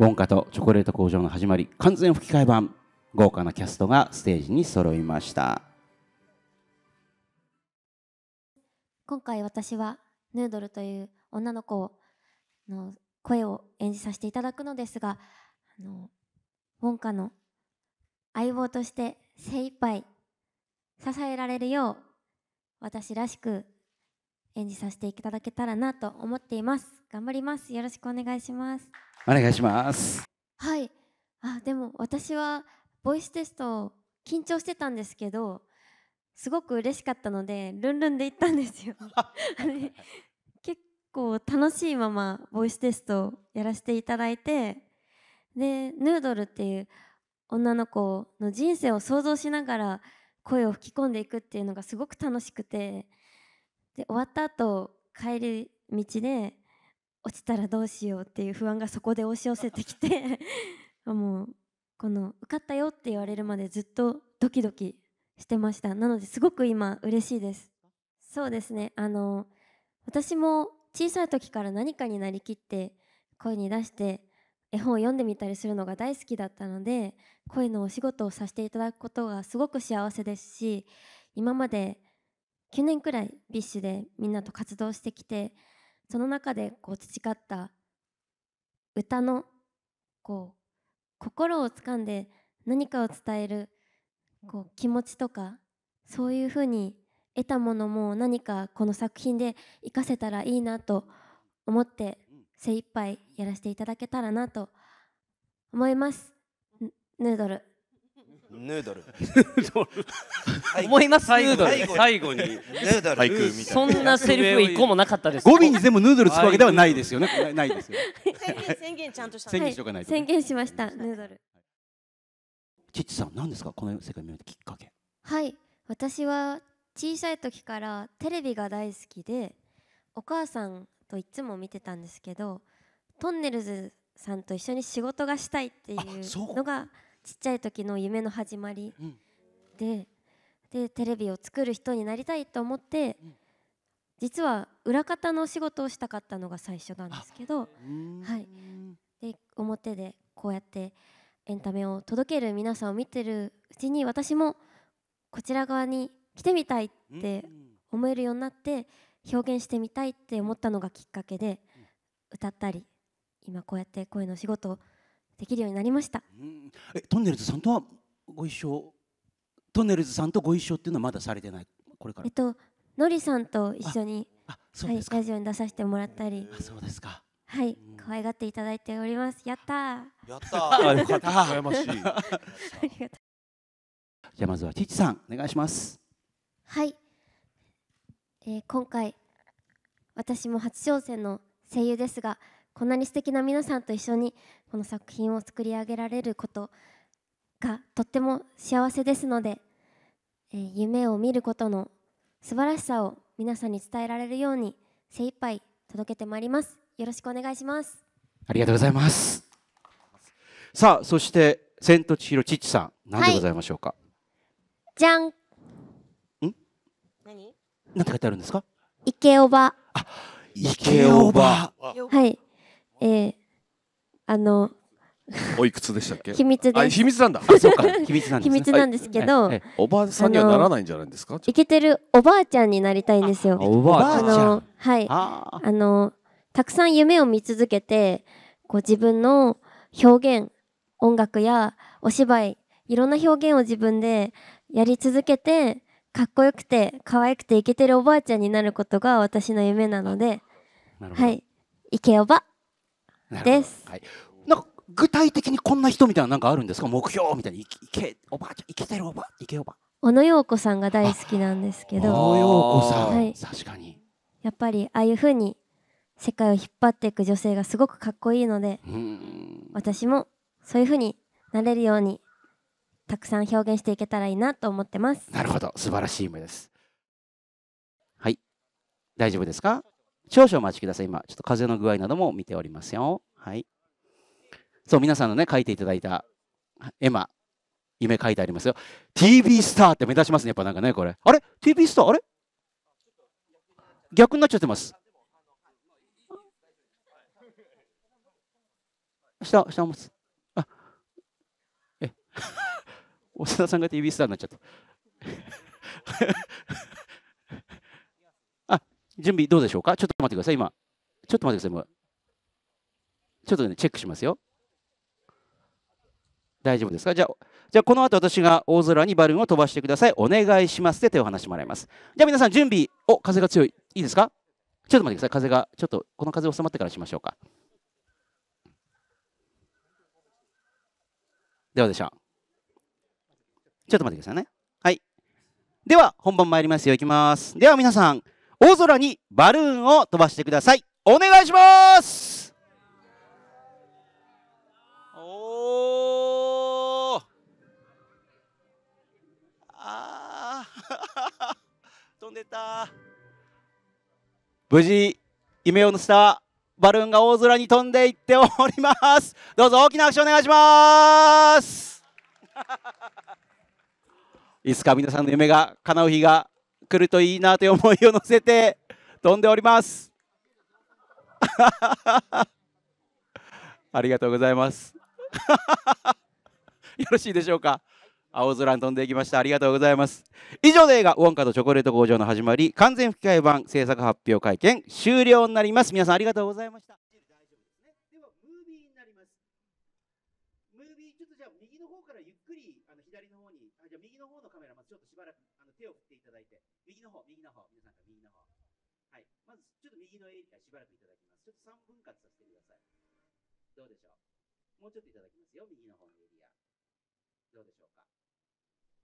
ウォンカとチョコレート工場の始まり完全吹き替え版豪華なキャストがステージに揃いました今回私はヌードルという女の子の声を演じさせていただくのですがあのウォンカの相棒として精一杯支えられるよう私らしく演じさせていただけたらなと思っています頑張りますよろしくお願いしますお願いしますはいあでも私はボイステスト緊張してたんですけどすごく嬉しかったのでルンルンで行ったんですよ結構楽しいままボイステストやらせていただいてでヌードルっていう女の子の人生を想像しながら声を吹き込んでいくっていうのがすごく楽しくてで終わった後帰り道で落ちたらどうしようっていう不安がそこで押し寄せてきて もうこの受かったよって言われるまでずっとドキドキしてましたなのですごく今嬉しいですそうですねあの私も小さい時から何かになりきって声に出して絵本を読んでみたりするのが大好きだったので声のお仕事をさせていただくことがすごく幸せですし今まで9年くらいビッシュでみんなと活動してきてその中でこう培った歌のこう心をつかんで何かを伝えるこう気持ちとかそういうふうに得たものも何かこの作品で生かせたらいいなと思って精一杯やらせていただけたらなと思いますヌードルヌードル。思います最後に。最後にヌードル。みたいな。そんなセリフ一個もなかったです。語尾に全部ヌードルつくわけではないですよね。ないですよ。宣言ちゃんとした。宣言しとかない宣言しましたヌードル。チッチさん何ですかこの世界のきっかけ。はい私は小さい時からテレビが大好きでお母さんといつも見てたんですけどトンネルズさんと一緒に仕事がしたいっていうのがちっちゃい時の夢の始まりでうん、でテレビを作る人になりたいと思って、うん、実は裏方のお仕事をしたかったのが最初なんですけど、はい、で表でこうやってエンタメを届ける皆さんを見てるうちに私もこちら側に来てみたいって思えるようになって表現してみたいって思ったのがきっかけで歌ったり今こうやって声の仕事をできるようになりました。うえトンネルズさんとはご一緒トンネルズさんとご一緒っていうのはまだされてないこれから。えっとのりさんと一緒にあそうですはい、ラジオに出させてもらったり。あそうですか。はい、可愛がっていただいております。やったやったー。よかった。羨ましい。じゃまずはちちさんお願いします。はい、えー、今回私も初挑戦の声優ですがこんなに素敵な皆さんと一緒にこの作品を作り上げられることがとっても幸せですので、えー、夢を見ることの素晴らしさを皆さんに伝えられるように精一杯届けてまいりますよろしくお願いしますありがとうございますさあそして千と千尋ちっちさん何でございましょうか、はい、じゃんん何なんて書いてあるんですかイケオバあケオバはいえー、あのおいくつでしたっけ秘密であ秘密なんだあそうか 秘密なんです、秘密なんですけど、はいおばあさんにはならないんじゃないんですかいけてるおばあちゃんになりたいんですよ。おばあちゃのんはいああのたくさん夢を見続けてこう自分の表現音楽やお芝居いろんな表現を自分でやり続けてかっこよくて可愛くてイケてるおばあちゃんになることが私の夢なのでなはいイケおばです。はい、なんか具体的にこんな人みたいななんかあるんですか目標みたいにいけおばあちゃんいけてるおばいけおば小野洋子さんが大好きなんですけど小野洋子さん、はい、確かにやっぱりああいうふうに世界を引っ張っていく女性がすごくかっこいいので私もそういうふうになれるようにたくさん表現していけたらいいなと思ってますなるほど素晴らしい夢ですはい大丈夫ですか少々お待ちください。今、ちょっと風の具合なども見ておりますよ。はい。そう、皆さんのね、書いていただいた絵馬、夢書いてありますよ。TV スターって目指しますね、やっぱなんかね、これ。あれ ?TV スターあれ逆になっちゃってます。下、下を持つ。あえ、長 田さんが TV スターになっちゃった。準備どうでしょうかちょっと待ってください、今。ちょっと待ってください、ちょっとね、チェックしますよ。大丈夫ですかじゃあ、じゃこの後私が大空にバルーンを飛ばしてください。お願いします。って手を離してもらいます。じゃあ皆さん準備、お、風が強い。いいですかちょっと待ってください。風が、ちょっとこの風収まってからしましょうか。ではでしょう。ちょっと待ってくださいね。はい。では、本番参りますよ。いきます。では皆さん。大空にバルーンを飛ばしてくださいお願いしますおあ 飛んでた無事夢を乗せたバルーンが大空に飛んでいっておりますどうぞ大きな拍手お願いします いつか皆さんの夢が叶う日が来るといいなという思いを乗せて飛んでおります ありがとうございます よろしいでしょうか青空に飛んでいきましたありがとうございます以上で映画ウォンカとチョコレート工場の始まり完全吹き替え版制作発表会見終了になります皆さんありがとうございましたいて、右の方、右の方、皆さんから右の方。はい。まず、ちょっと右のエリアしばらくいただきます。ちょっと3分割させてください。どうでしょうもうちょっといただきますよ。右の方のエリア。どうでしょうか